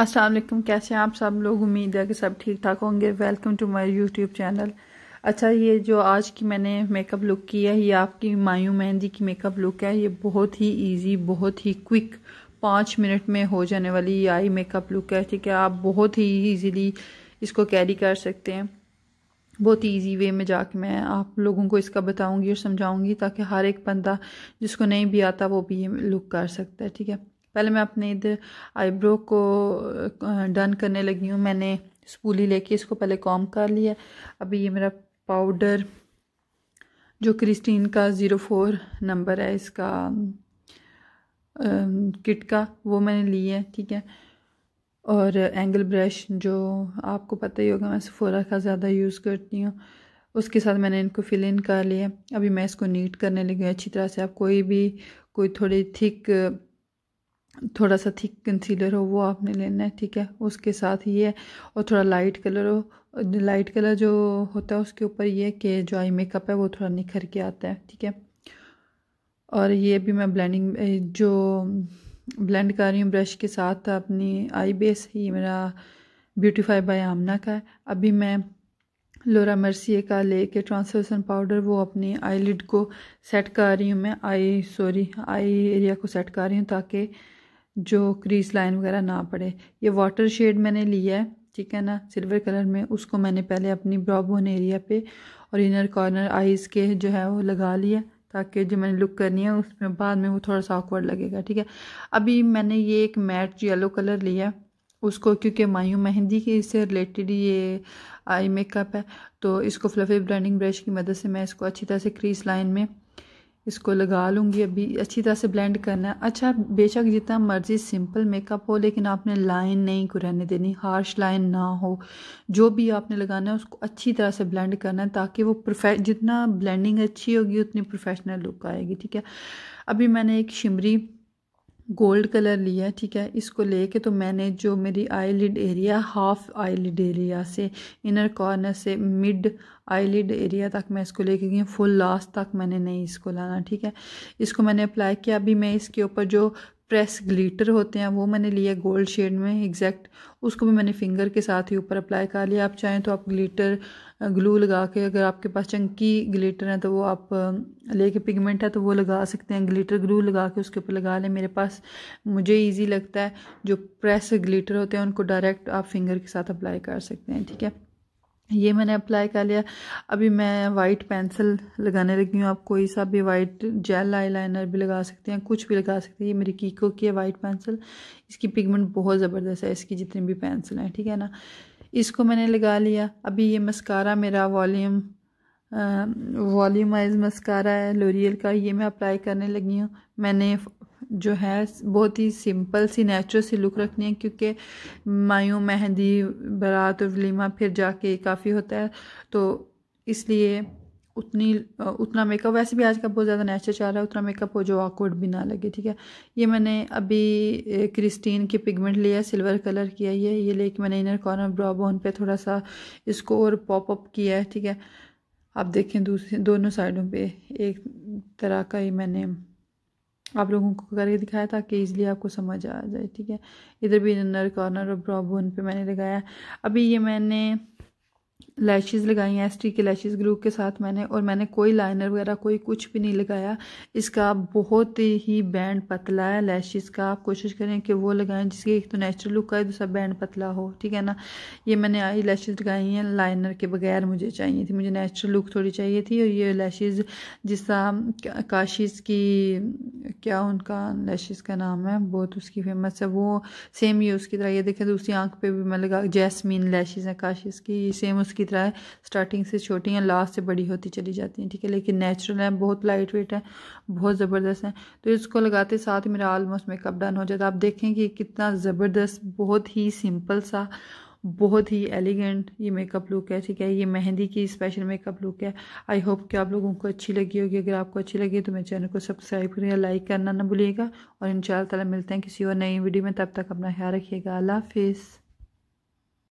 अस्सलाम वालेकुम कैसे हैं आप सब लोग उम्मीद है कि सब ठीक ठाक होंगे welcome to my YouTube channel अच्छा ये जो आज की मैंने मेकअप लुक की है ये आपकी मायू मेहंदी की मेकअप लुक है ये बहुत ही इजी बहुत ही क्विक पाँच मिनट में हो जाने वाली ये आई मेकअप लुक है ठीक है आप बहुत ही ईजीली इसको कैरी कर सकते हैं बहुत ही ईजी वे में जाके मैं आप लोगों को इसका बताऊंगी और समझाऊंगी ताकि हर एक बंदा जिसको नहीं भी आता वो भी ये लुक कर सकता है ठीक है पहले मैं अपने इधर आईब्रो को डन करने लगी हूँ मैंने स्पूली लेके इसको पहले कॉम कर लिया अभी ये मेरा पाउडर जो क्रिस्टीन का ज़ीरो फोर नंबर है इसका किट का वो मैंने लिया है ठीक है और एंगल ब्रश जो आपको पता ही होगा मैं सफोरा का ज़्यादा यूज़ करती हूँ उसके साथ मैंने इनको फिल इन कर लिया अभी मैं इसको नीट करने लगी हूँ अच्छी तरह से आप कोई भी कोई थोड़ी थिक थोड़ा सा थिक कंसीलर हो वो आपने लेना है ठीक है उसके साथ ये और थोड़ा लाइट कलर हो लाइट कलर जो होता है उसके ऊपर ये कि जो आई मेकअप है वो थोड़ा निखर के आता है ठीक है और ये भी मैं ब्लेंडिंग जो ब्लेंड कर रही हूँ ब्रश के साथ अपनी आई बेस ये मेरा ब्यूटीफाई बाय आमना का है अभी मैं लोरा मर्सिए का ले कर ट्रांसलूसन पाउडर वो अपनी आई लिड को सेट कर रही हूँ मैं आई सॉरी आई एरिया को सेट कर रही हूँ ताकि जो क्रीज लाइन वगैरह ना पड़े ये वाटर शेड मैंने लिया है ठीक है ना सिल्वर कलर में उसको मैंने पहले अपनी ब्रॉबोन एरिया पे और इनर कॉर्नर आइज़ के जो है वो लगा लिया ताकि जो मैंने लुक करनी है उसमें बाद में वो थोड़ा सा ऑकवर्ड लगेगा ठीक है अभी मैंने ये एक मैट येलो कलर लिया उसको क्योंकि मायूं मेहंदी के इससे रिलेटेड ये आई मेकअप है तो इसको फ्लफी ब्रांडिंग ब्रश की मदद से मैं इसको अच्छी तरह से क्रीज लाइन में इसको लगा लूँगी अभी अच्छी तरह से ब्लेंड करना है अच्छा बेशक जितना मर्ज़ी सिंपल मेकअप हो लेकिन आपने लाइन नहीं रहने देनी हार्श लाइन ना हो जो भी आपने लगाना है उसको अच्छी तरह से ब्लेंड करना है ताकि वो प्रोफे जितना ब्लेंडिंग अच्छी होगी उतनी प्रोफेशनल लुक आएगी ठीक है अभी मैंने एक शिमरी गोल्ड कलर लिया ठीक है इसको लेके तो मैंने जो मेरी eyelid area half eyelid area से इनर कॉर्नर से मिड आईलिड एरिया तक मैं इसको लेके गई फुल लास्ट तक मैंने नहीं इसको लाना ठीक है इसको मैंने अप्लाई किया अभी मैं इसके ऊपर जो प्रेस ग्लिटर होते हैं वो मैंने लिया गोल्ड शेड में एग्जैक्ट उसको भी मैंने फिंगर के साथ ही ऊपर अप्लाई कर लिया आप चाहें तो आप ग्लिटर ग्लू लगा के अगर आपके पास चंकी ग्लिटर है तो वो आप लेके पिगमेंट है तो वो लगा सकते हैं ग्लिटर ग्लू लगा के उसके ऊपर लगा लें मेरे पास मुझे ईजी लगता है जो प्रेस ग्लिटर होते हैं उनको डायरेक्ट आप फिंगर के साथ अप्लाई कर सकते हैं ठीक है ये मैंने अप्लाई कर लिया अभी मैं वाइट पेंसिल लगाने लगी हूँ आप कोई सा भी वाइट जेल आईलाइनर भी लगा सकते हैं कुछ भी लगा सकते हैं ये मेरी कीको की है वाइट पेंसिल इसकी पिगमेंट बहुत ज़बरदस्त है इसकी जितनी भी पेंसिल हैं ठीक है ना इसको मैंने लगा लिया अभी ये मस्कारा मेरा वॉल्यूम वॉल्यूमाइज मस्कारा है लोरियल का ये मैं अप्लाई करने लगी हूँ मैंने जो है बहुत ही सिंपल सी नेचुरल सी लुक रखनी है क्योंकि मायों मेहंदी बारात और वलीमा फिर जाके काफ़ी होता है तो इसलिए उतनी उतना मेकअप वैसे भी आज का बहुत ज़्यादा नेचर चाह रहा है उतना मेकअप हो जो ऑकवर्ड भी ना लगे ठीक है ये मैंने अभी क्रिस्टीन के पिगमेंट लिया सिल्वर कलर किया ये ये लेके मैंने इनर कॉर्नर ब्रॉ बोन पे थोड़ा सा इसको और पॉप अप किया है ठीक है आप देखें दूसरे दोनों साइडों पे एक तरह का ही मैंने आप लोगों को करके दिखाया ताकि इजली आपको समझ आ जाए ठीक है इधर भी इनर कॉर्नर और ब्रॉबोन पे मैंने लगाया अभी ये मैंने लैशेस लगाई हैं एस टी के लैशेस ग्रू के साथ मैंने और मैंने कोई लाइनर वगैरह कोई कुछ भी नहीं लगाया इसका बहुत ही बैंड पतला है लैशेस का आप कोशिश करें कि वो लगाएं जिसकी एक तो नेचुरल लुक आए दूसरा बैंड पतला हो ठीक है ना ये मैंने आई लैशेज लगाई हैं लाइनर के बगैर मुझे चाहिए थी मुझे नेचुरल लुक थोड़ी चाहिए थी और ये लैशेज जिस काशिज़ काशिश की क्या उनका लैशेज का नाम है बहुत उसकी फेमस है वो सेम ही उसकी तरह ये देखें दूसरी आँख पर भी मैं लगा जैसमीन लैशेज हैं काशिश की सेम उसकी तरह स्टार्टिंग से छोटी हैं लास्ट से बड़ी होती चली जाती हैं ठीक है लेकिन नेचुरल हैं बहुत लाइट वेट हैं बहुत ज़बरदस्त हैं तो इसको लगाते साथ मेरा आलमोस्ट मेकअप डन हो जाता आप देखें कि कितना ज़बरदस्त बहुत ही सिंपल सा बहुत ही एलिगेंट ये मेकअप लुक है ठीक है ये मेहंदी की स्पेशल मेकअप लुक है आई होप कि आप लोगों को अच्छी लगी होगी अगर आपको अच्छी लगी तो मेरे चैनल को सब्सक्राइब करिएगा लाइक करना ना भूलिएगा और इन ताला मिलते हैं किसी और नई वीडियो में तब तक अपना ख्याल रखिएगा अल्लाह हाफिज़